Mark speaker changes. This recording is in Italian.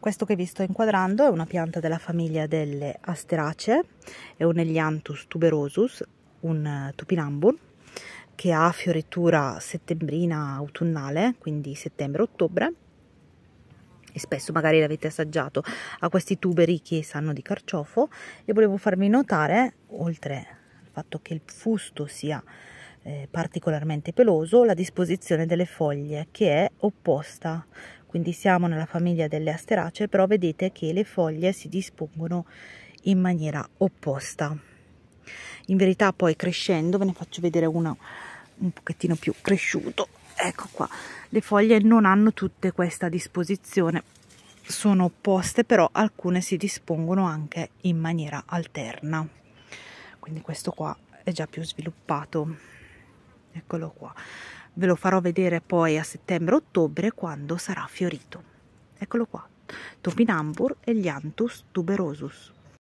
Speaker 1: Questo che vi sto inquadrando è una pianta della famiglia delle Asteracee, è un Elianthus tuberosus, un eh, tupinambur, che ha fioritura settembrina autunnale, quindi settembre-ottobre, e spesso magari l'avete assaggiato a questi tuberi che sanno di carciofo e volevo farvi notare, oltre al fatto che il fusto sia eh, particolarmente peloso, la disposizione delle foglie che è opposta, quindi siamo nella famiglia delle asteracee però vedete che le foglie si dispongono in maniera opposta in verità poi crescendo ve ne faccio vedere una un pochettino più cresciuto ecco qua le foglie non hanno tutte questa disposizione sono opposte però alcune si dispongono anche in maniera alterna quindi questo qua è già più sviluppato eccolo qua ve lo farò vedere poi a settembre-ottobre quando sarà fiorito. Eccolo qua, Topinambur elianthus tuberosus.